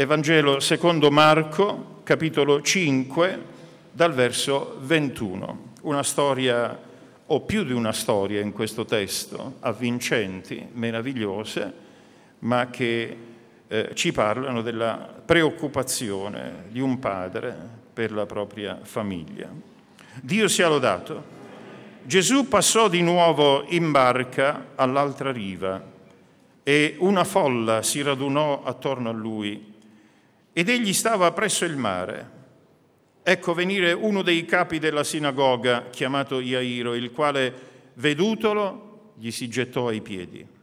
Evangelo secondo Marco, capitolo 5, dal verso 21. Una storia, o più di una storia in questo testo, avvincenti, meravigliose, ma che eh, ci parlano della preoccupazione di un padre per la propria famiglia. Dio sia lodato. Gesù passò di nuovo in barca all'altra riva e una folla si radunò attorno a lui ed egli stava presso il mare. Ecco venire uno dei capi della sinagoga, chiamato Iairo, il quale, vedutolo, gli si gettò ai piedi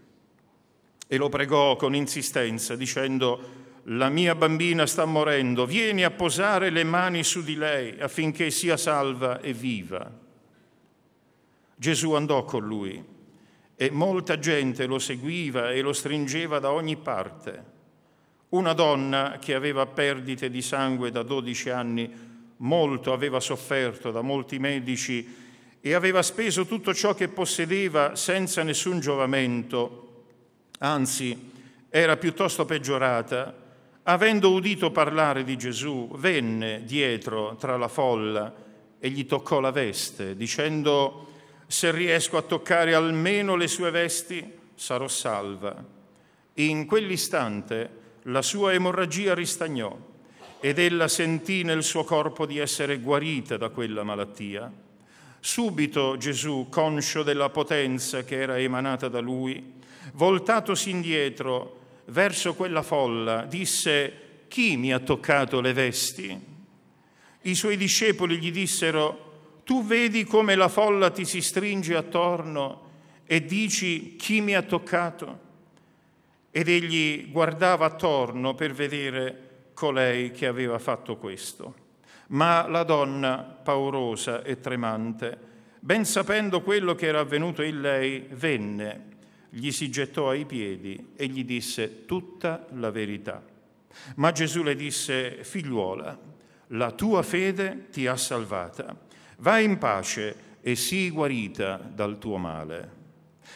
e lo pregò con insistenza, dicendo, la mia bambina sta morendo, vieni a posare le mani su di lei affinché sia salva e viva. Gesù andò con lui e molta gente lo seguiva e lo stringeva da ogni parte. Una donna che aveva perdite di sangue da 12 anni, molto aveva sofferto da molti medici e aveva speso tutto ciò che possedeva senza nessun giovamento, anzi era piuttosto peggiorata, avendo udito parlare di Gesù, venne dietro tra la folla e gli toccò la veste, dicendo, se riesco a toccare almeno le sue vesti, sarò salva. In quell'istante la sua emorragia ristagnò ed ella sentì nel suo corpo di essere guarita da quella malattia. Subito Gesù, conscio della potenza che era emanata da lui, voltatosi indietro verso quella folla, disse, chi mi ha toccato le vesti? I suoi discepoli gli dissero, tu vedi come la folla ti si stringe attorno e dici, chi mi ha toccato? ed egli guardava attorno per vedere colei che aveva fatto questo. Ma la donna, paurosa e tremante, ben sapendo quello che era avvenuto in lei, venne, gli si gettò ai piedi e gli disse tutta la verità. Ma Gesù le disse, figliuola, la tua fede ti ha salvata, vai in pace e sii guarita dal tuo male.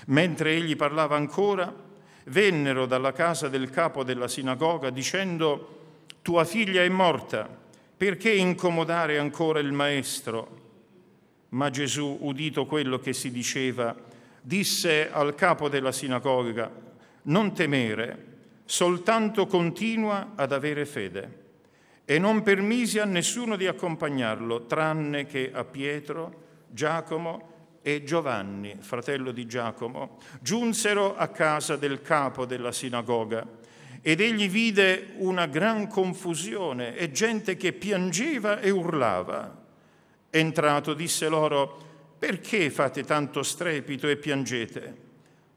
Mentre egli parlava ancora, vennero dalla casa del capo della sinagoga dicendo tua figlia è morta, perché incomodare ancora il maestro? Ma Gesù, udito quello che si diceva, disse al capo della sinagoga, non temere, soltanto continua ad avere fede. E non permise a nessuno di accompagnarlo, tranne che a Pietro, Giacomo e Giovanni, fratello di Giacomo, giunsero a casa del capo della sinagoga ed egli vide una gran confusione e gente che piangeva e urlava. Entrato disse loro, perché fate tanto strepito e piangete?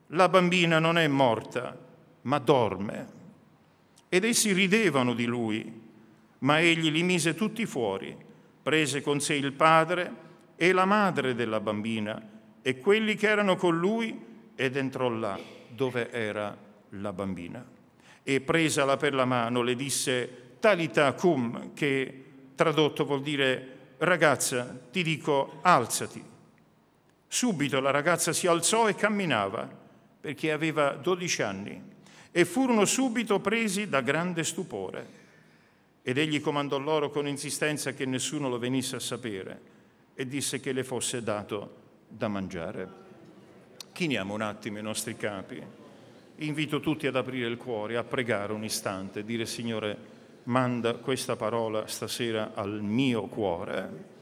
La bambina non è morta, ma dorme. Ed essi ridevano di lui, ma egli li mise tutti fuori, prese con sé il padre, e la madre della bambina e quelli che erano con lui ed entrò là dove era la bambina. E presala per la mano le disse Talita cum, che tradotto vuol dire ragazza, ti dico alzati. Subito la ragazza si alzò e camminava, perché aveva dodici anni, e furono subito presi da grande stupore. Ed egli comandò loro con insistenza che nessuno lo venisse a sapere e disse che le fosse dato da mangiare. Chiniamo un attimo i nostri capi. Invito tutti ad aprire il cuore, a pregare un istante, dire Signore, manda questa parola stasera al mio cuore,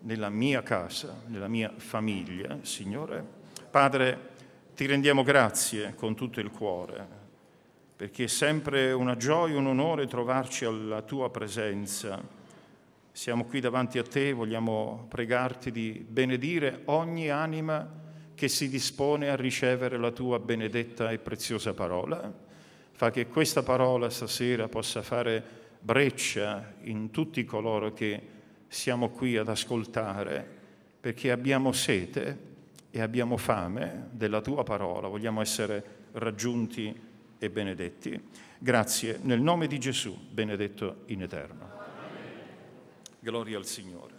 nella mia casa, nella mia famiglia, Signore. Padre, ti rendiamo grazie con tutto il cuore, perché è sempre una gioia, un onore trovarci alla tua presenza siamo qui davanti a te, vogliamo pregarti di benedire ogni anima che si dispone a ricevere la tua benedetta e preziosa parola. Fa che questa parola stasera possa fare breccia in tutti coloro che siamo qui ad ascoltare, perché abbiamo sete e abbiamo fame della tua parola, vogliamo essere raggiunti e benedetti. Grazie, nel nome di Gesù, benedetto in eterno. Gloria al Signore.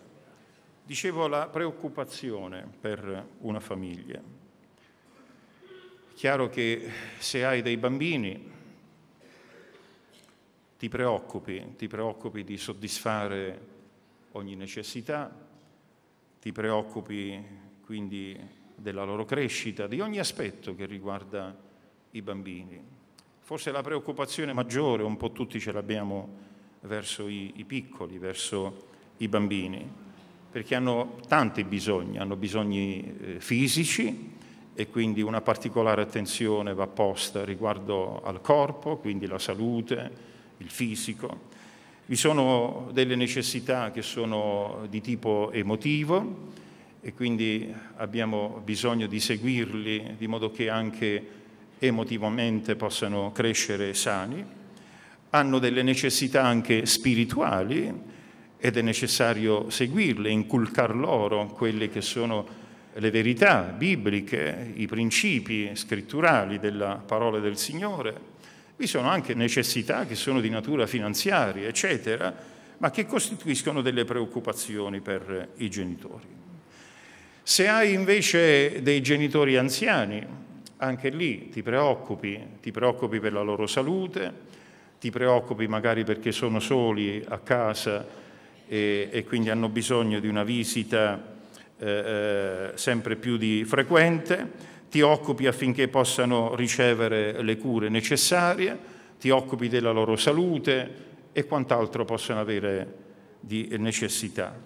Dicevo la preoccupazione per una famiglia. È chiaro che se hai dei bambini ti preoccupi, ti preoccupi di soddisfare ogni necessità, ti preoccupi quindi della loro crescita, di ogni aspetto che riguarda i bambini. Forse la preoccupazione maggiore, un po' tutti ce l'abbiamo verso i, i piccoli, verso i i bambini, perché hanno tanti bisogni, hanno bisogni eh, fisici e quindi una particolare attenzione va posta riguardo al corpo, quindi la salute, il fisico. Vi sono delle necessità che sono di tipo emotivo e quindi abbiamo bisogno di seguirli di modo che anche emotivamente possano crescere sani. Hanno delle necessità anche spirituali, ed è necessario seguirle, inculcar loro quelle che sono le verità bibliche, i principi scritturali della parola del Signore. Vi sono anche necessità che sono di natura finanziaria, eccetera, ma che costituiscono delle preoccupazioni per i genitori. Se hai invece dei genitori anziani, anche lì ti preoccupi, ti preoccupi per la loro salute, ti preoccupi magari perché sono soli a casa e, e quindi hanno bisogno di una visita eh, eh, sempre più di frequente, ti occupi affinché possano ricevere le cure necessarie, ti occupi della loro salute e quant'altro possono avere di necessità.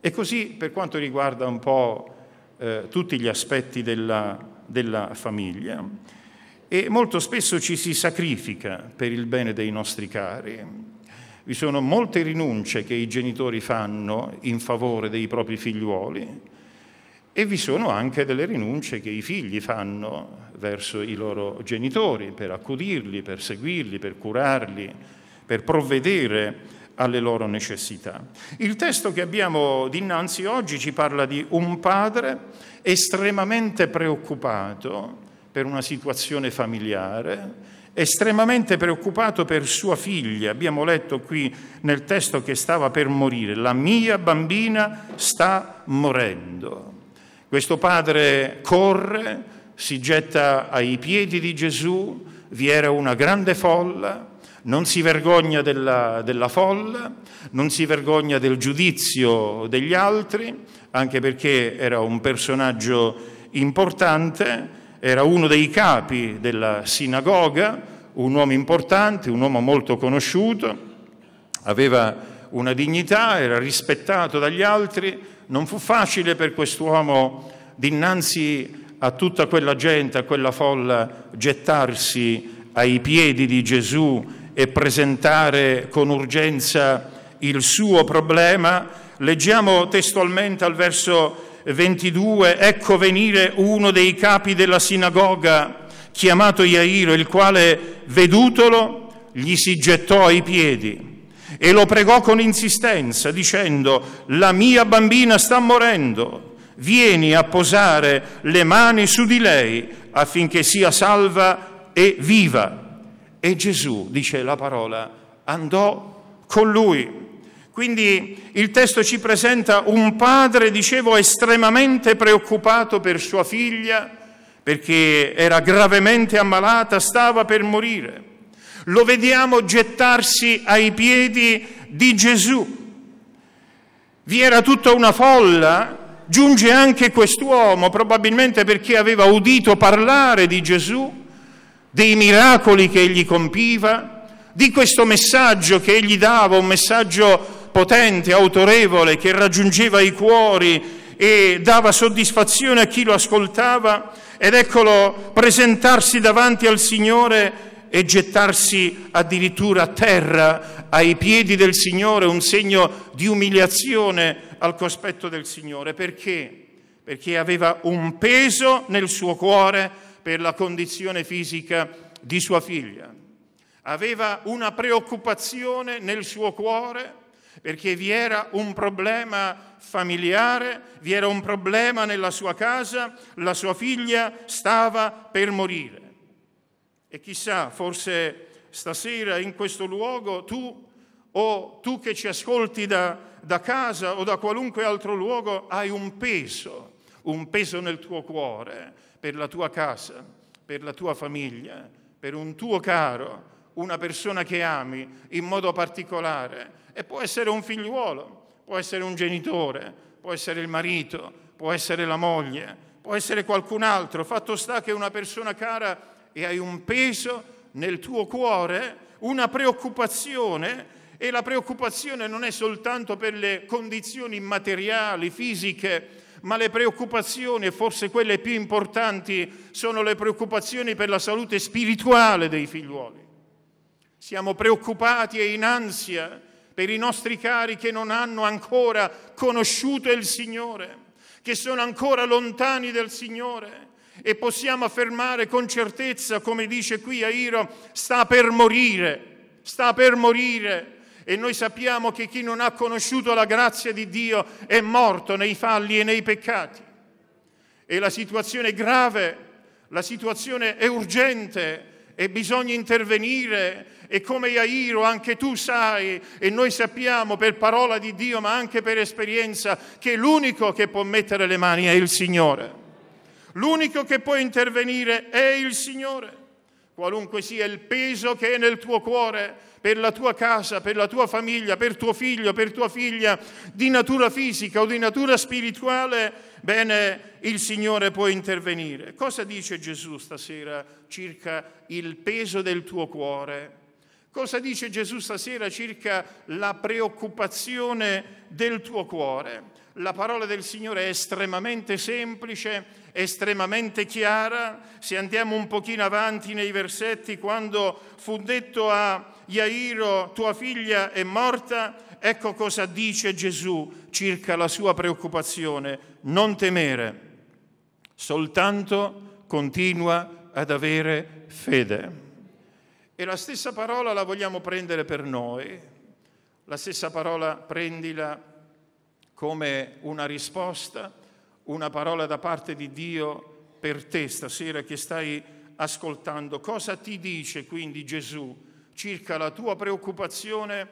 E così per quanto riguarda un po' eh, tutti gli aspetti della, della famiglia. E molto spesso ci si sacrifica per il bene dei nostri cari, vi sono molte rinunce che i genitori fanno in favore dei propri figliuoli e vi sono anche delle rinunce che i figli fanno verso i loro genitori per accudirli, per seguirli, per curarli, per provvedere alle loro necessità. Il testo che abbiamo dinanzi oggi ci parla di un padre estremamente preoccupato per una situazione familiare estremamente preoccupato per sua figlia. Abbiamo letto qui nel testo che stava per morire, la mia bambina sta morendo. Questo padre corre, si getta ai piedi di Gesù, vi era una grande folla, non si vergogna della, della, folla, non si vergogna del giudizio degli altri, anche perché era un personaggio importante, era uno dei capi della sinagoga, un uomo importante, un uomo molto conosciuto, aveva una dignità, era rispettato dagli altri, non fu facile per quest'uomo dinanzi a tutta quella gente, a quella folla, gettarsi ai piedi di Gesù e presentare con urgenza il suo problema. Leggiamo testualmente al verso 22, ecco venire uno dei capi della sinagoga, chiamato Iairo, il quale, vedutolo, gli si gettò ai piedi e lo pregò con insistenza, dicendo, la mia bambina sta morendo, vieni a posare le mani su di lei affinché sia salva e viva. E Gesù, dice la parola, andò con lui. Quindi il testo ci presenta un padre, dicevo, estremamente preoccupato per sua figlia, perché era gravemente ammalata, stava per morire. Lo vediamo gettarsi ai piedi di Gesù. Vi era tutta una folla, giunge anche quest'uomo, probabilmente perché aveva udito parlare di Gesù, dei miracoli che egli compiva, di questo messaggio che egli dava, un messaggio potente, autorevole, che raggiungeva i cuori e dava soddisfazione a chi lo ascoltava, ed eccolo presentarsi davanti al Signore e gettarsi addirittura a terra ai piedi del Signore, un segno di umiliazione al cospetto del Signore. Perché? Perché aveva un peso nel suo cuore per la condizione fisica di sua figlia. Aveva una preoccupazione nel suo cuore perché vi era un problema familiare, vi era un problema nella sua casa, la sua figlia stava per morire. E chissà, forse stasera in questo luogo tu o tu che ci ascolti da, da casa o da qualunque altro luogo hai un peso, un peso nel tuo cuore, per la tua casa, per la tua famiglia, per un tuo caro, una persona che ami in modo particolare e può essere un figliuolo, può essere un genitore, può essere il marito, può essere la moglie, può essere qualcun altro. Fatto sta che è una persona cara e hai un peso nel tuo cuore, una preoccupazione e la preoccupazione non è soltanto per le condizioni materiali, fisiche, ma le preoccupazioni, forse quelle più importanti, sono le preoccupazioni per la salute spirituale dei figliuoli. Siamo preoccupati e in ansia per i nostri cari che non hanno ancora conosciuto il Signore, che sono ancora lontani dal Signore. E possiamo affermare con certezza, come dice qui Airo, sta per morire, sta per morire. E noi sappiamo che chi non ha conosciuto la grazia di Dio è morto nei falli e nei peccati. E la situazione è grave, la situazione è urgente e bisogna intervenire e come Iairo anche tu sai e noi sappiamo per parola di Dio ma anche per esperienza che l'unico che può mettere le mani è il Signore. L'unico che può intervenire è il Signore. Qualunque sia il peso che è nel tuo cuore, per la tua casa, per la tua famiglia, per tuo figlio, per tua figlia, di natura fisica o di natura spirituale, bene, il Signore può intervenire. Cosa dice Gesù stasera circa il peso del tuo cuore? Cosa dice Gesù stasera circa la preoccupazione del tuo cuore? La parola del Signore è estremamente semplice, estremamente chiara. Se andiamo un pochino avanti nei versetti, quando fu detto a Iairo, tua figlia è morta, ecco cosa dice Gesù circa la sua preoccupazione. Non temere, soltanto continua ad avere fede. E la stessa parola la vogliamo prendere per noi, la stessa parola prendila come una risposta, una parola da parte di Dio per te stasera che stai ascoltando. Cosa ti dice quindi Gesù circa la tua preoccupazione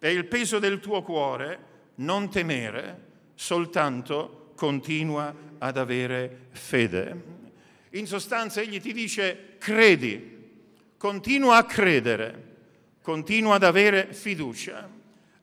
e il peso del tuo cuore? Non temere, soltanto continua ad avere fede. In sostanza egli ti dice credi Continua a credere, continua ad avere fiducia,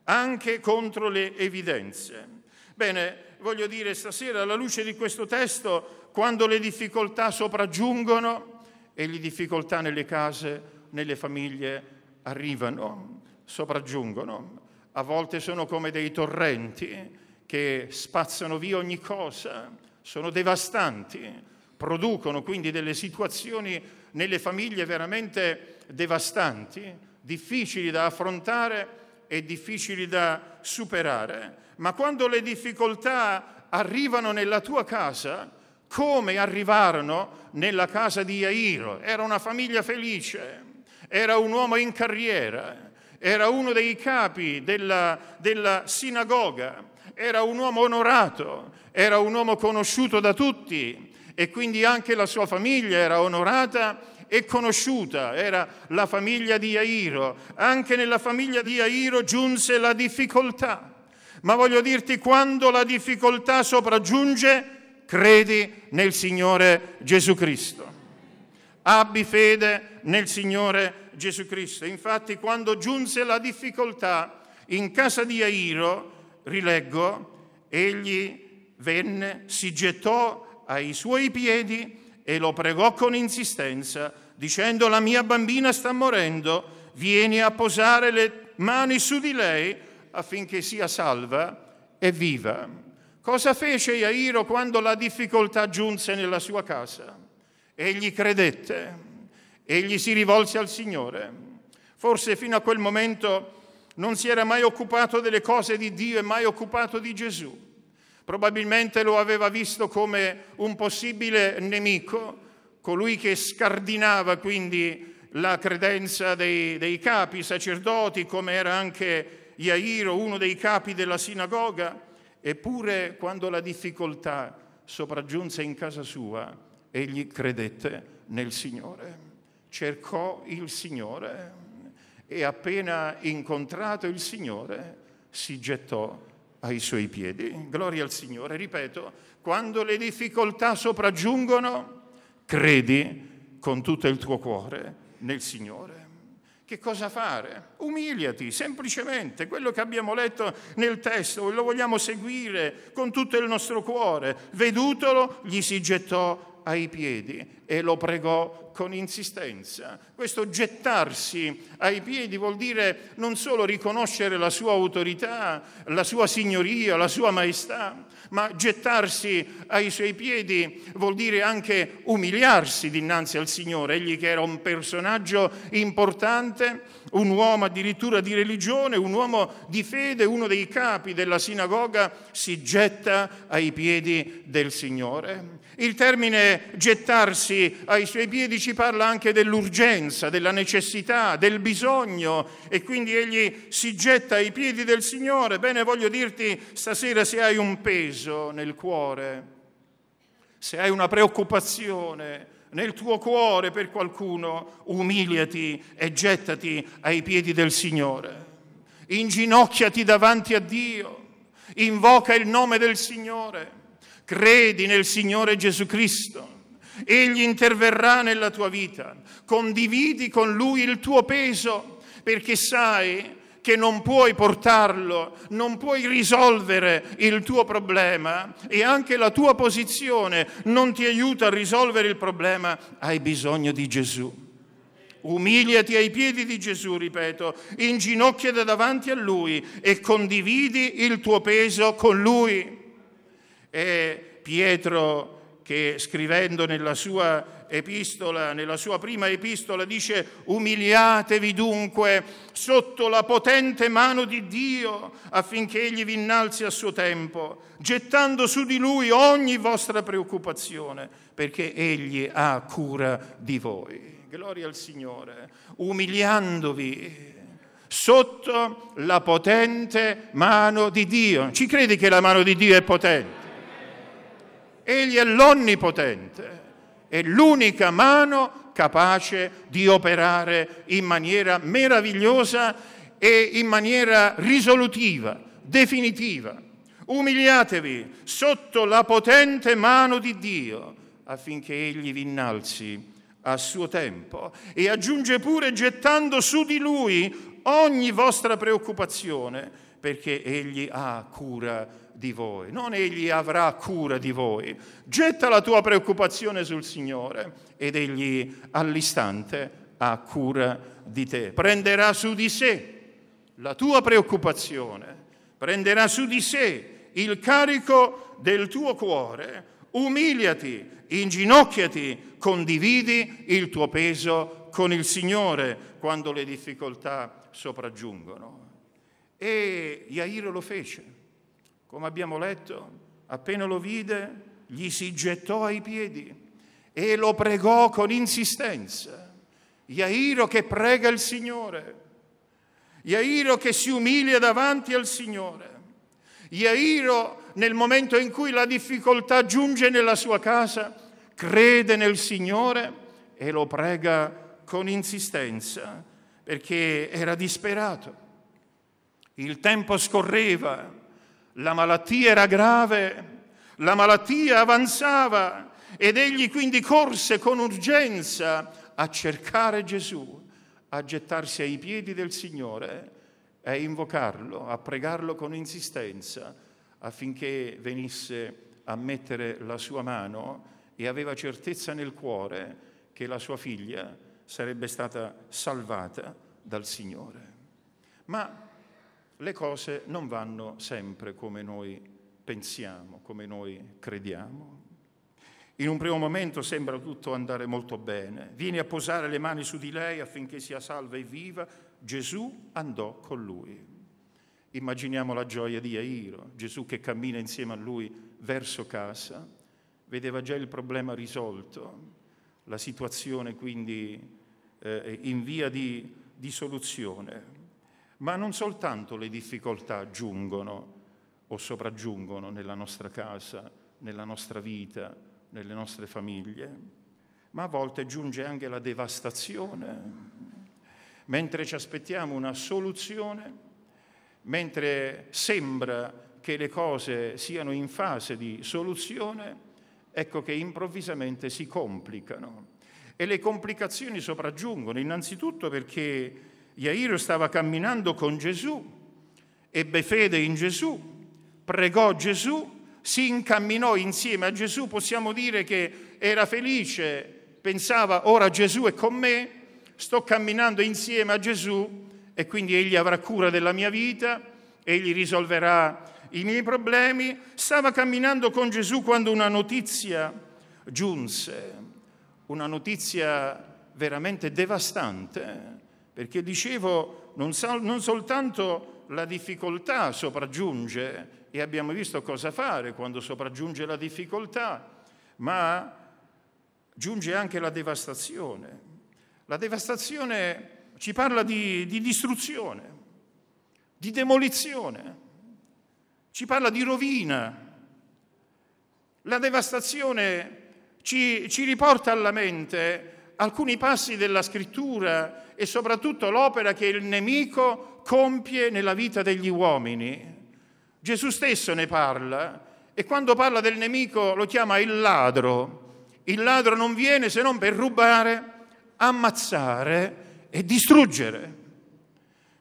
anche contro le evidenze. Bene, voglio dire stasera, alla luce di questo testo, quando le difficoltà sopraggiungono e le difficoltà nelle case, nelle famiglie arrivano, sopraggiungono, a volte sono come dei torrenti che spazzano via ogni cosa, sono devastanti, producono quindi delle situazioni nelle famiglie veramente devastanti, difficili da affrontare e difficili da superare, ma quando le difficoltà arrivano nella tua casa, come arrivarono nella casa di Iairo? Era una famiglia felice, era un uomo in carriera, era uno dei capi della, della sinagoga, era un uomo onorato, era un uomo conosciuto da tutti, e quindi anche la sua famiglia era onorata e conosciuta, era la famiglia di Airo. Anche nella famiglia di Airo giunse la difficoltà. Ma voglio dirti, quando la difficoltà sopraggiunge, credi nel Signore Gesù Cristo. Abbi fede nel Signore Gesù Cristo. Infatti, quando giunse la difficoltà in casa di Airo, rileggo, egli venne, si gettò ai suoi piedi e lo pregò con insistenza, dicendo la mia bambina sta morendo, vieni a posare le mani su di lei affinché sia salva e viva. Cosa fece Iairo quando la difficoltà giunse nella sua casa? Egli credette, egli si rivolse al Signore. Forse fino a quel momento non si era mai occupato delle cose di Dio e mai occupato di Gesù. Probabilmente lo aveva visto come un possibile nemico, colui che scardinava quindi la credenza dei, dei capi sacerdoti, come era anche Iairo, uno dei capi della sinagoga. Eppure quando la difficoltà sopraggiunse in casa sua, egli credette nel Signore, cercò il Signore e appena incontrato il Signore si gettò ai suoi piedi. Gloria al Signore. Ripeto, quando le difficoltà sopraggiungono, credi con tutto il tuo cuore nel Signore. Che cosa fare? Umiliati, semplicemente, quello che abbiamo letto nel testo, lo vogliamo seguire con tutto il nostro cuore. Vedutolo, gli si gettò ai piedi e lo pregò con insistenza. Questo gettarsi ai piedi vuol dire non solo riconoscere la sua autorità, la sua signoria, la sua maestà, ma gettarsi ai suoi piedi vuol dire anche umiliarsi dinanzi al Signore, egli che era un personaggio importante un uomo addirittura di religione, un uomo di fede, uno dei capi della sinagoga, si getta ai piedi del Signore. Il termine gettarsi ai suoi piedi ci parla anche dell'urgenza, della necessità, del bisogno e quindi egli si getta ai piedi del Signore. Bene, voglio dirti stasera se hai un peso nel cuore, se hai una preoccupazione, nel tuo cuore per qualcuno, umiliati e gettati ai piedi del Signore. Inginocchiati davanti a Dio, invoca il nome del Signore, credi nel Signore Gesù Cristo. Egli interverrà nella tua vita, condividi con Lui il tuo peso, perché sai che non puoi portarlo, non puoi risolvere il tuo problema e anche la tua posizione non ti aiuta a risolvere il problema, hai bisogno di Gesù. Umiliati ai piedi di Gesù, ripeto, inginocchiati davanti a Lui e condividi il tuo peso con Lui. E Pietro, che scrivendo nella sua epistola, nella sua prima epistola dice umiliatevi dunque sotto la potente mano di Dio affinché egli vi innalzi a suo tempo, gettando su di lui ogni vostra preoccupazione, perché egli ha cura di voi. Gloria al Signore, umiliandovi sotto la potente mano di Dio. Ci credi che la mano di Dio è potente? Egli è l'onnipotente è l'unica mano capace di operare in maniera meravigliosa e in maniera risolutiva, definitiva. Umiliatevi sotto la potente mano di Dio affinché Egli vi innalzi a suo tempo e aggiunge pure gettando su di Lui ogni vostra preoccupazione perché Egli ha cura di di voi, non egli avrà cura di voi. Getta la tua preoccupazione sul Signore ed egli all'istante ha cura di te. Prenderà su di sé la tua preoccupazione, prenderà su di sé il carico del tuo cuore. Umiliati, inginocchiati, condividi il tuo peso con il Signore quando le difficoltà sopraggiungono. E Iairo lo fece come abbiamo letto, appena lo vide, gli si gettò ai piedi e lo pregò con insistenza. Iairo che prega il Signore, Iairo che si umilia davanti al Signore, Iairo nel momento in cui la difficoltà giunge nella sua casa, crede nel Signore e lo prega con insistenza perché era disperato. Il tempo scorreva, la malattia era grave, la malattia avanzava ed egli quindi corse con urgenza a cercare Gesù, a gettarsi ai piedi del Signore e a invocarlo, a pregarlo con insistenza affinché venisse a mettere la sua mano e aveva certezza nel cuore che la sua figlia sarebbe stata salvata dal Signore. Ma le cose non vanno sempre come noi pensiamo, come noi crediamo. In un primo momento sembra tutto andare molto bene. Vieni a posare le mani su di lei affinché sia salva e viva. Gesù andò con lui. Immaginiamo la gioia di Iairo, Gesù che cammina insieme a lui verso casa, vedeva già il problema risolto, la situazione quindi eh, in via di, di soluzione ma non soltanto le difficoltà giungono o sopraggiungono nella nostra casa, nella nostra vita, nelle nostre famiglie, ma a volte giunge anche la devastazione. Mentre ci aspettiamo una soluzione, mentre sembra che le cose siano in fase di soluzione, ecco che improvvisamente si complicano. E le complicazioni sopraggiungono, innanzitutto perché Iairo stava camminando con Gesù, ebbe fede in Gesù, pregò Gesù, si incamminò insieme a Gesù, possiamo dire che era felice, pensava ora Gesù è con me, sto camminando insieme a Gesù e quindi egli avrà cura della mia vita, egli risolverà i miei problemi. Stava camminando con Gesù quando una notizia giunse, una notizia veramente devastante perché dicevo non, sol- non soltanto la difficoltà sopraggiunge, e abbiamo visto cosa fare quando sopraggiunge la difficoltà, ma giunge anche la devastazione. La devastazione ci parla di, di distruzione, di demolizione, ci parla di rovina. La devastazione ci, ci riporta alla mente alcuni passi della scrittura e soprattutto l'opera che il nemico compie nella vita degli uomini. Gesù stesso ne parla e quando parla del nemico lo chiama il ladro. Il ladro non viene se non per rubare, ammazzare e distruggere.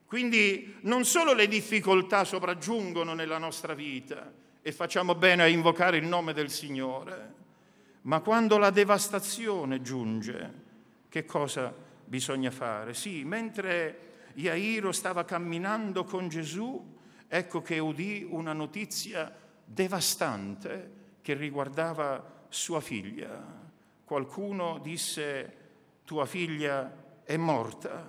Quindi non solo le difficoltà sopraggiungono nella nostra vita e facciamo bene a invocare il nome del Signore, ma quando la devastazione giunge, che cosa bisogna fare. Sì, mentre Iairo stava camminando con Gesù, ecco che udì una notizia devastante che riguardava sua figlia. Qualcuno disse, tua figlia è morta,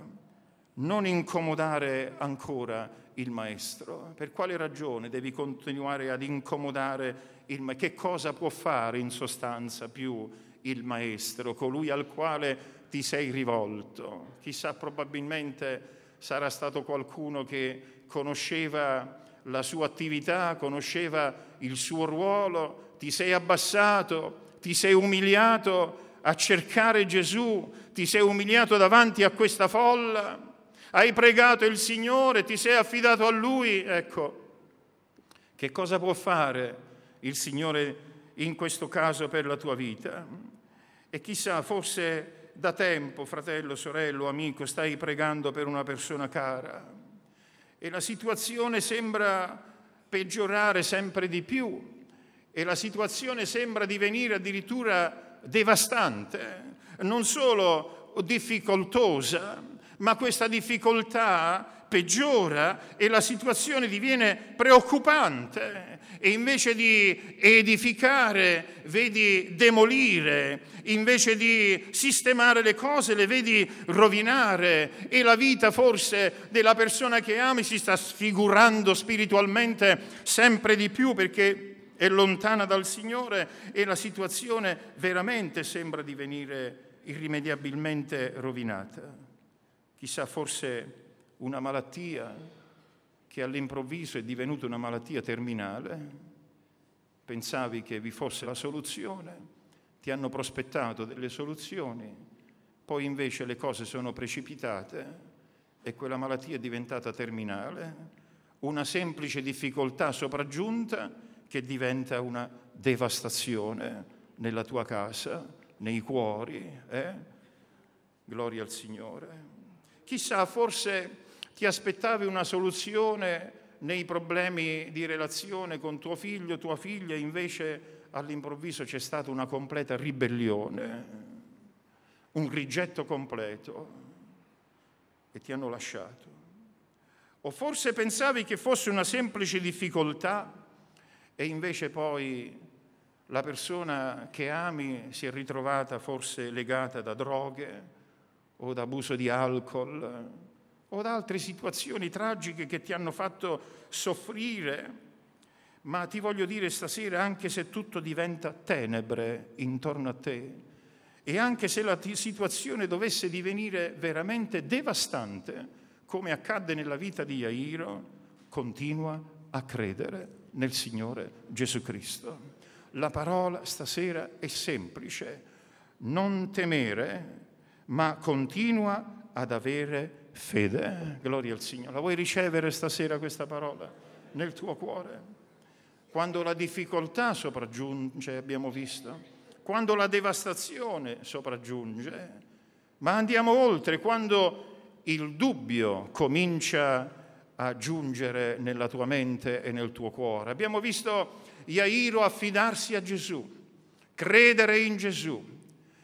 non incomodare ancora il maestro. Per quale ragione devi continuare ad incomodare il maestro? Che cosa può fare in sostanza più il maestro, colui al quale ti sei rivolto. Chissà, probabilmente sarà stato qualcuno che conosceva la sua attività, conosceva il suo ruolo, ti sei abbassato, ti sei umiliato a cercare Gesù, ti sei umiliato davanti a questa folla, hai pregato il Signore, ti sei affidato a Lui. Ecco, che cosa può fare il Signore in questo caso per la tua vita? E chissà, forse da tempo, fratello, sorello, amico, stai pregando per una persona cara e la situazione sembra peggiorare sempre di più e la situazione sembra divenire addirittura devastante, non solo difficoltosa, ma questa difficoltà peggiora e la situazione diviene preoccupante e invece di edificare vedi demolire, invece di sistemare le cose le vedi rovinare e la vita forse della persona che ami si sta sfigurando spiritualmente sempre di più perché è lontana dal Signore e la situazione veramente sembra divenire irrimediabilmente rovinata. Chissà, forse una malattia che all'improvviso è divenuta una malattia terminale, pensavi che vi fosse la soluzione, ti hanno prospettato delle soluzioni, poi invece le cose sono precipitate e quella malattia è diventata terminale, una semplice difficoltà sopraggiunta che diventa una devastazione nella tua casa, nei cuori. Eh? Gloria al Signore. Chissà, forse ti aspettavi una soluzione nei problemi di relazione con tuo figlio, tua figlia, invece all'improvviso c'è stata una completa ribellione, un rigetto completo e ti hanno lasciato. O forse pensavi che fosse una semplice difficoltà e invece poi la persona che ami si è ritrovata forse legata da droghe o da abuso di alcol o ad altre situazioni tragiche che ti hanno fatto soffrire, ma ti voglio dire stasera, anche se tutto diventa tenebre intorno a te, e anche se la situazione dovesse divenire veramente devastante, come accadde nella vita di Iairo, continua a credere nel Signore Gesù Cristo. La parola stasera è semplice, non temere, ma continua ad avere fede. Eh, gloria al Signore. La vuoi ricevere stasera questa parola nel tuo cuore? Quando la difficoltà sopraggiunge, abbiamo visto, quando la devastazione sopraggiunge, ma andiamo oltre, quando il dubbio comincia a giungere nella tua mente e nel tuo cuore. Abbiamo visto Iairo affidarsi a Gesù, credere in Gesù,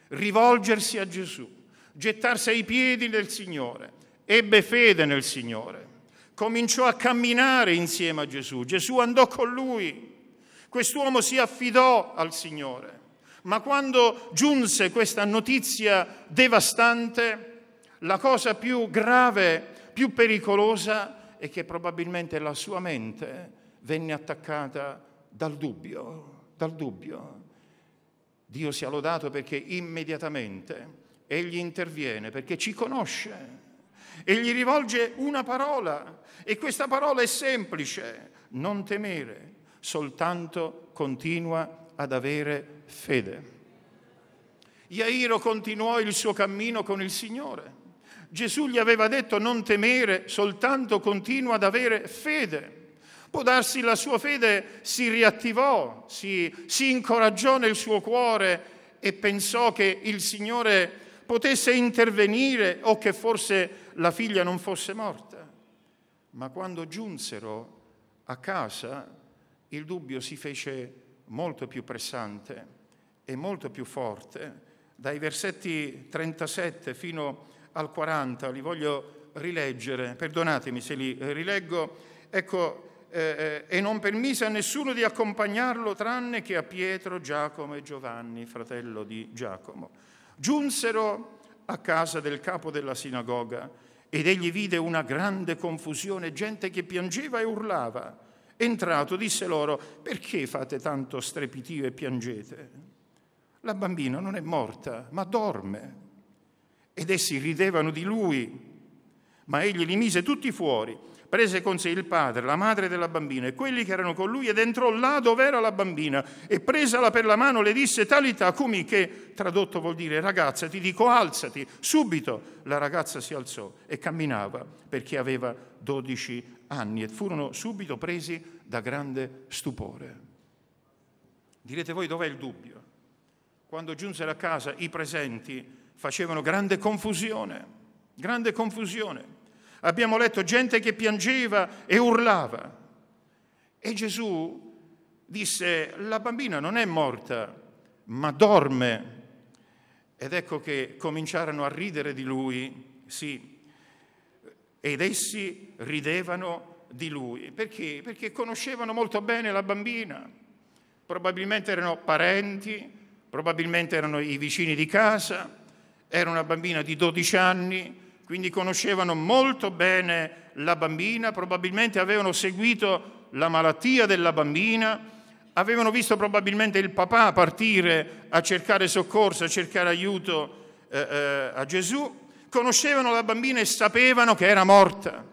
rivolgersi a Gesù, gettarsi ai piedi del Signore ebbe fede nel Signore, cominciò a camminare insieme a Gesù, Gesù andò con lui, quest'uomo si affidò al Signore, ma quando giunse questa notizia devastante, la cosa più grave, più pericolosa è che probabilmente la sua mente venne attaccata dal dubbio, dal dubbio. Dio sia lodato perché immediatamente egli interviene, perché ci conosce e gli rivolge una parola e questa parola è semplice, non temere, soltanto continua ad avere fede. Iairo continuò il suo cammino con il Signore. Gesù gli aveva detto non temere, soltanto continua ad avere fede. Può darsi la sua fede si riattivò, si, si incoraggiò nel suo cuore e pensò che il Signore potesse intervenire o che forse la figlia non fosse morta. Ma quando giunsero a casa il dubbio si fece molto più pressante e molto più forte. Dai versetti 37 fino al 40 li voglio rileggere, perdonatemi se li rileggo. Ecco, eh, eh, e non permise a nessuno di accompagnarlo tranne che a Pietro, Giacomo e Giovanni, fratello di Giacomo. Giunsero a casa del capo della sinagoga ed egli vide una grande confusione, gente che piangeva e urlava. Entrato disse loro, perché fate tanto strepitio e piangete? La bambina non è morta, ma dorme. Ed essi ridevano di lui, ma egli li mise tutti fuori prese con sé il padre, la madre della bambina e quelli che erano con lui ed entrò là dove era la bambina e presala per la mano le disse Talita cumi che tradotto vuol dire ragazza, ti dico alzati. Subito la ragazza si alzò e camminava perché aveva 12 anni e furono subito presi da grande stupore. Direte voi dov'è il dubbio? Quando giunsero a casa i presenti facevano grande confusione, grande confusione. Abbiamo letto gente che piangeva e urlava. E Gesù disse, la bambina non è morta, ma dorme. Ed ecco che cominciarono a ridere di lui, sì, ed essi ridevano di lui. Perché? Perché conoscevano molto bene la bambina. Probabilmente erano parenti, probabilmente erano i vicini di casa, era una bambina di 12 anni, quindi conoscevano molto bene la bambina, probabilmente avevano seguito la malattia della bambina, avevano visto probabilmente il papà partire a cercare soccorso, a cercare aiuto eh, eh, a Gesù, conoscevano la bambina e sapevano che era morta.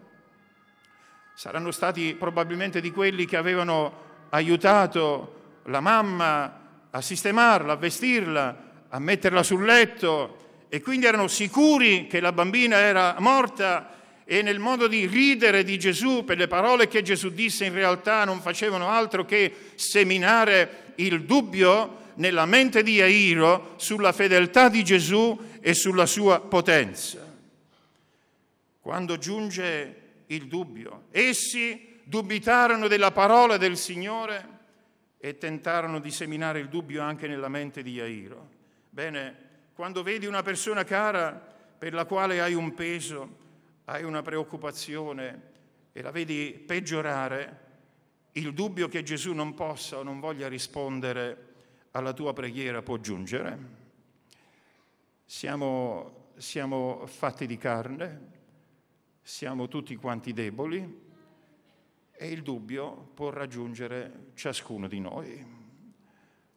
Saranno stati probabilmente di quelli che avevano aiutato la mamma a sistemarla, a vestirla, a metterla sul letto, e quindi erano sicuri che la bambina era morta e nel modo di ridere di Gesù per le parole che Gesù disse in realtà non facevano altro che seminare il dubbio nella mente di Airo sulla fedeltà di Gesù e sulla sua potenza. Quando giunge il dubbio, essi dubitarono della parola del Signore e tentarono di seminare il dubbio anche nella mente di Airo. Bene, quando vedi una persona cara per la quale hai un peso, hai una preoccupazione e la vedi peggiorare, il dubbio che Gesù non possa o non voglia rispondere alla tua preghiera può giungere. Siamo, siamo fatti di carne, siamo tutti quanti deboli e il dubbio può raggiungere ciascuno di noi.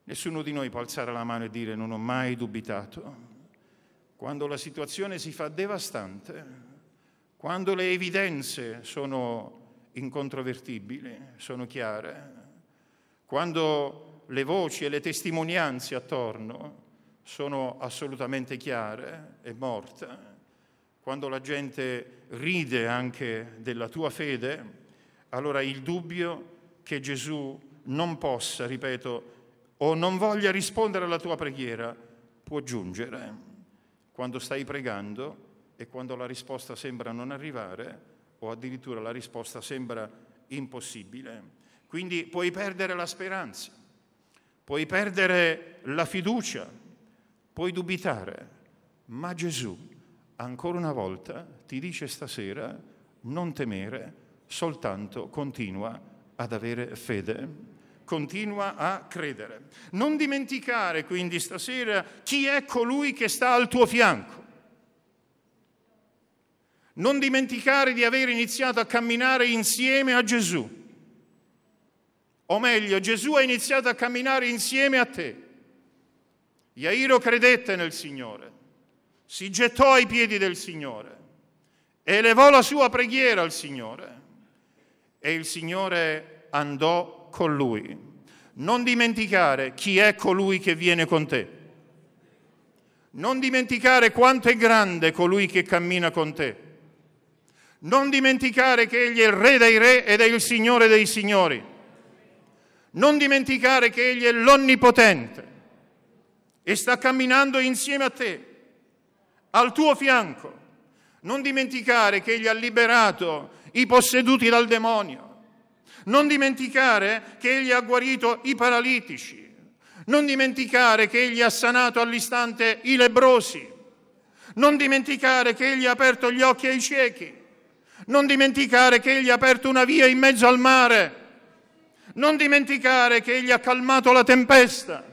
Nessuno di noi può alzare la mano e dire non ho mai dubitato. Quando la situazione si fa devastante, quando le evidenze sono incontrovertibili, sono chiare, quando le voci e le testimonianze attorno sono assolutamente chiare e morte, quando la gente ride anche della tua fede, allora il dubbio che Gesù non possa, ripeto, o non voglia rispondere alla tua preghiera, può giungere quando stai pregando e quando la risposta sembra non arrivare o addirittura la risposta sembra impossibile. Quindi puoi perdere la speranza, puoi perdere la fiducia, puoi dubitare, ma Gesù ancora una volta ti dice stasera non temere, soltanto continua ad avere fede continua a credere. Non dimenticare quindi stasera chi è colui che sta al tuo fianco. Non dimenticare di aver iniziato a camminare insieme a Gesù. O meglio, Gesù ha iniziato a camminare insieme a te. Iairo credette nel Signore, si gettò ai piedi del Signore, elevò la sua preghiera al Signore e il Signore andò con lui. Non dimenticare chi è colui che viene con te. Non dimenticare quanto è grande colui che cammina con te. Non dimenticare che Egli è il Re dei Re ed è il Signore dei Signori. Non dimenticare che Egli è l'Onnipotente e sta camminando insieme a te, al tuo fianco. Non dimenticare che Egli ha liberato i posseduti dal demonio. Non dimenticare che Egli ha guarito i paralitici, non dimenticare che Egli ha sanato all'istante i lebrosi, non dimenticare che Egli ha aperto gli occhi ai ciechi, non dimenticare che Egli ha aperto una via in mezzo al mare, non dimenticare che Egli ha calmato la tempesta,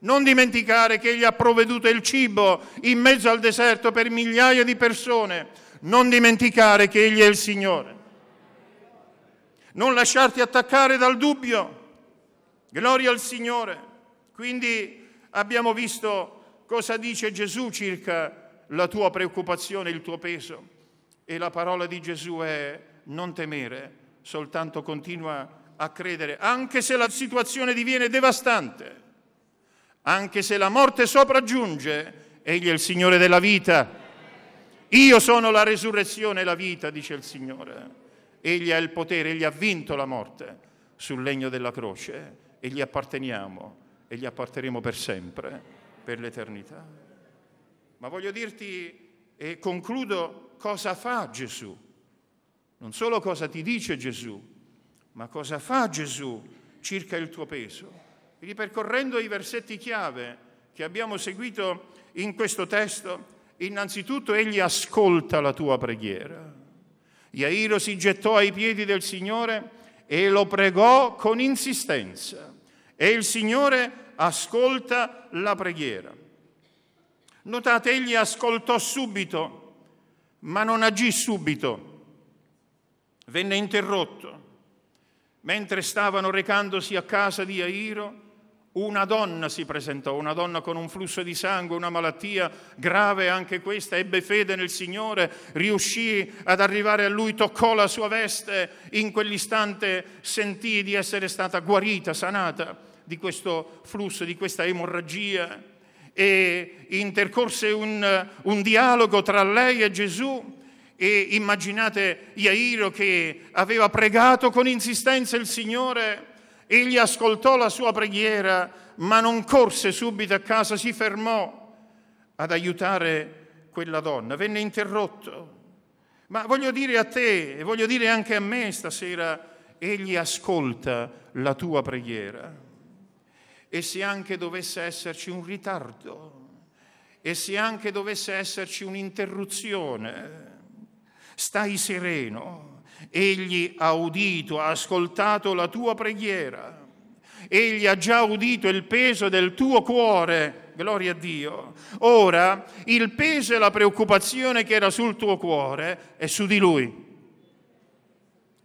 non dimenticare che Egli ha provveduto il cibo in mezzo al deserto per migliaia di persone, non dimenticare che Egli è il Signore non lasciarti attaccare dal dubbio. Gloria al Signore. Quindi abbiamo visto cosa dice Gesù circa la tua preoccupazione, il tuo peso. E la parola di Gesù è non temere, soltanto continua a credere, anche se la situazione diviene devastante, anche se la morte sopraggiunge, egli è il Signore della vita. Io sono la resurrezione e la vita, dice il Signore. Egli ha il potere, Egli ha vinto la morte sul legno della croce e gli apparteniamo e gli apparteremo per sempre, per l'eternità. Ma voglio dirti e concludo cosa fa Gesù, non solo cosa ti dice Gesù, ma cosa fa Gesù circa il tuo peso. Ripercorrendo i versetti chiave che abbiamo seguito in questo testo, innanzitutto Egli ascolta la tua preghiera Iairo si gettò ai piedi del Signore e lo pregò con insistenza. E il Signore ascolta la preghiera. Notate, egli ascoltò subito, ma non agì subito. Venne interrotto. Mentre stavano recandosi a casa di Iairo, una donna si presentò, una donna con un flusso di sangue, una malattia grave anche questa, ebbe fede nel Signore, riuscì ad arrivare a Lui, toccò la sua veste, in quell'istante sentì di essere stata guarita, sanata di questo flusso, di questa emorragia e intercorse un, un dialogo tra lei e Gesù e immaginate Iairo che aveva pregato con insistenza il Signore Egli ascoltò la sua preghiera, ma non corse subito a casa, si fermò ad aiutare quella donna. Venne interrotto. Ma voglio dire a te, e voglio dire anche a me stasera, Egli ascolta la tua preghiera. E se anche dovesse esserci un ritardo, e se anche dovesse esserci un'interruzione, stai sereno Egli ha udito, ha ascoltato la tua preghiera. Egli ha già udito il peso del tuo cuore. Gloria a Dio. Ora il peso e la preoccupazione che era sul tuo cuore è su di lui.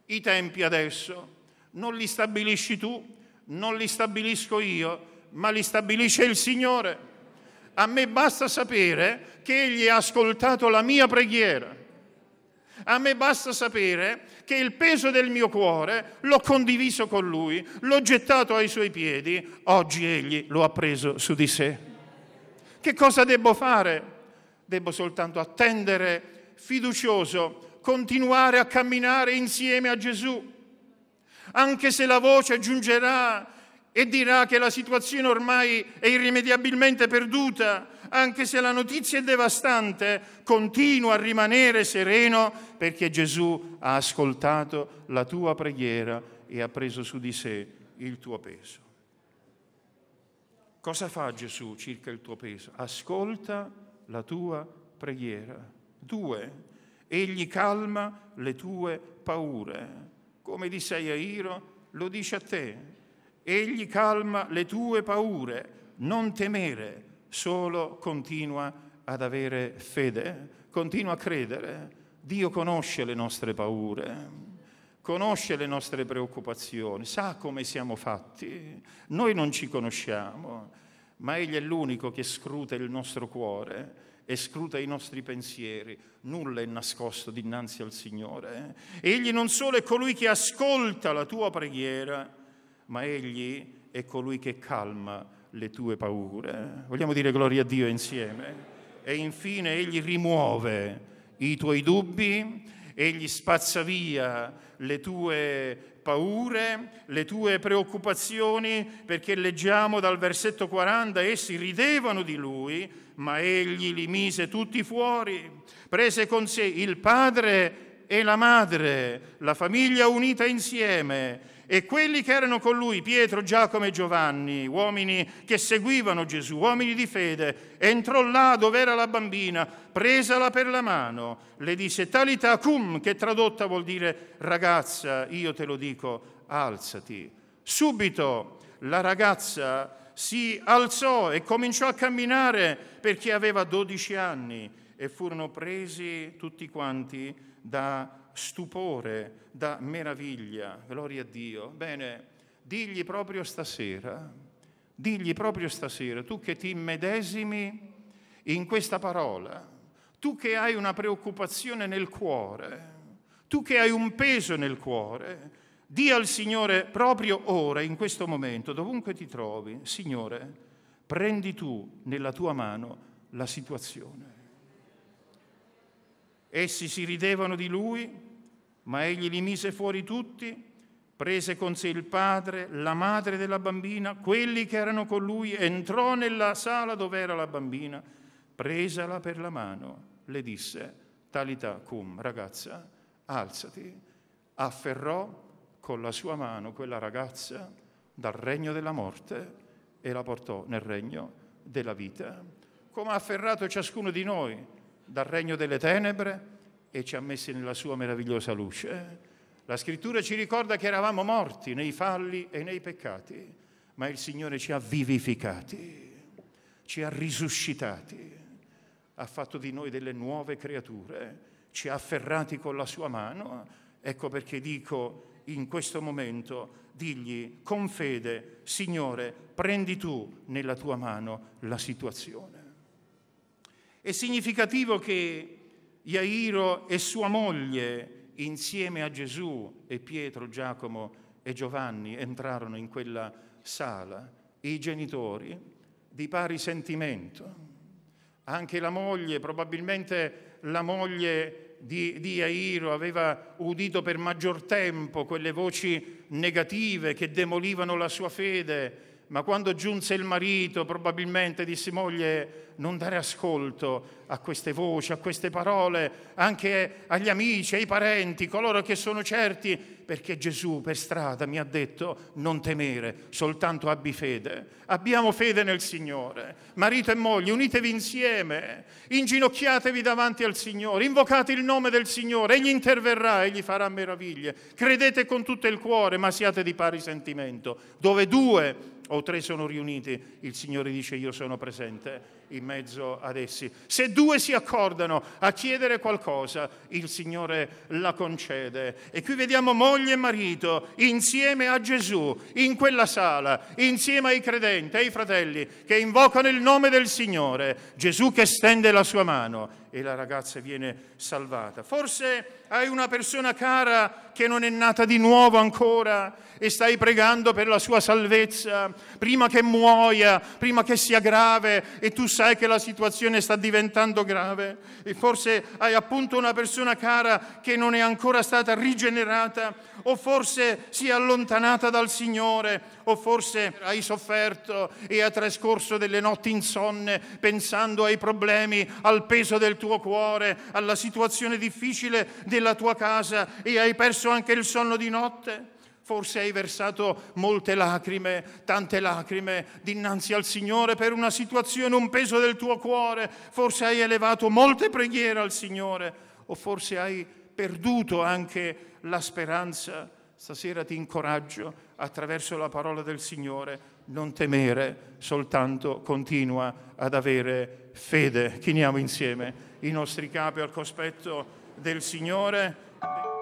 I tempi adesso non li stabilisci tu, non li stabilisco io, ma li stabilisce il Signore. A me basta sapere che Egli ha ascoltato la mia preghiera a me basta sapere che il peso del mio cuore l'ho condiviso con lui, l'ho gettato ai suoi piedi, oggi egli lo ha preso su di sé. Che cosa devo fare? Devo soltanto attendere, fiducioso, continuare a camminare insieme a Gesù. Anche se la voce giungerà e dirà che la situazione ormai è irrimediabilmente perduta, anche se la notizia è devastante, continua a rimanere sereno perché Gesù ha ascoltato la tua preghiera e ha preso su di sé il tuo peso. Cosa fa Gesù circa il tuo peso? Ascolta la tua preghiera. Due, egli calma le tue paure. Come disse a Iairo, lo dice a te. Egli calma le tue paure, non temere, solo continua ad avere fede, continua a credere. Dio conosce le nostre paure conosce le nostre preoccupazioni, sa come siamo fatti. Noi non ci conosciamo, ma Egli è l'unico che scruta il nostro cuore e scruta i nostri pensieri. Nulla è nascosto dinanzi al Signore. Egli non solo è colui che ascolta la tua preghiera, ma Egli è colui che calma le tue paure. Vogliamo dire gloria a Dio insieme? E infine Egli rimuove i tuoi dubbi, Egli spazza via le tue paure, le tue preoccupazioni, perché leggiamo dal versetto 40, essi ridevano di lui, ma egli li mise tutti fuori, prese con sé il padre e la madre, la famiglia unita insieme e quelli che erano con lui, Pietro, Giacomo e Giovanni, uomini che seguivano Gesù, uomini di fede, entrò là dove era la bambina, presala per la mano, le disse talita cum, che tradotta vuol dire ragazza, io te lo dico, alzati. Subito la ragazza si alzò e cominciò a camminare perché aveva 12 anni e furono presi tutti quanti da stupore, da meraviglia, gloria a Dio. Bene, digli proprio stasera, digli proprio stasera, tu che ti immedesimi in questa parola, tu che hai una preoccupazione nel cuore, tu che hai un peso nel cuore, di al Signore proprio ora, in questo momento, dovunque ti trovi, Signore, prendi tu nella tua mano la situazione. Essi si ridevano di lui, ma egli li mise fuori tutti, prese con sé il padre, la madre della bambina, quelli che erano con lui, entrò nella sala dove era la bambina, presala per la mano, le disse, Talità cum, ragazza, alzati, afferrò con la sua mano quella ragazza dal regno della morte e la portò nel regno della vita. Come ha afferrato ciascuno di noi dal regno delle tenebre e ci ha messi nella sua meravigliosa luce. La scrittura ci ricorda che eravamo morti nei falli e nei peccati, ma il Signore ci ha vivificati, ci ha risuscitati, ha fatto di noi delle nuove creature, ci ha afferrati con la sua mano. Ecco perché dico in questo momento, digli con fede, Signore, prendi tu nella tua mano la situazione. È significativo che Iairo e sua moglie, insieme a Gesù e Pietro, Giacomo e Giovanni, entrarono in quella sala, i genitori, di pari sentimento. Anche la moglie, probabilmente la moglie di, di Iairo aveva udito per maggior tempo quelle voci negative che demolivano la sua fede ma quando giunse il marito probabilmente disse moglie non dare ascolto a queste voci, a queste parole, anche agli amici, ai parenti, coloro che sono certi, perché Gesù per strada mi ha detto non temere, soltanto abbi fede. Abbiamo fede nel Signore. Marito e moglie, unitevi insieme, inginocchiatevi davanti al Signore, invocate il nome del Signore, Egli interverrà, Egli farà meraviglie. Credete con tutto il cuore, ma siate di pari sentimento. Dove due o tre sono riuniti, il Signore dice io sono presente in mezzo ad essi. Se due si accordano a chiedere qualcosa, il Signore la concede. E qui vediamo moglie e marito insieme a Gesù, in quella sala, insieme ai credenti, ai fratelli che invocano il nome del Signore, Gesù che stende la sua mano e la ragazza viene salvata. Forse hai una persona cara che non è nata di nuovo ancora e stai pregando per la sua salvezza prima che muoia, prima che sia grave e tu sai che la situazione sta diventando grave e forse hai appunto una persona cara che non è ancora stata rigenerata o forse si è allontanata dal Signore o forse hai sofferto e hai trascorso delle notti insonne pensando ai problemi, al peso del tuo tuo cuore, alla situazione difficile della tua casa e hai perso anche il sonno di notte? Forse hai versato molte lacrime, tante lacrime dinanzi al Signore per una situazione, un peso del tuo cuore. Forse hai elevato molte preghiere al Signore o forse hai perduto anche la speranza. Stasera ti incoraggio attraverso la parola del Signore. Non temere, soltanto continua ad avere fede. Chiniamo insieme i nostri capi al cospetto del Signore.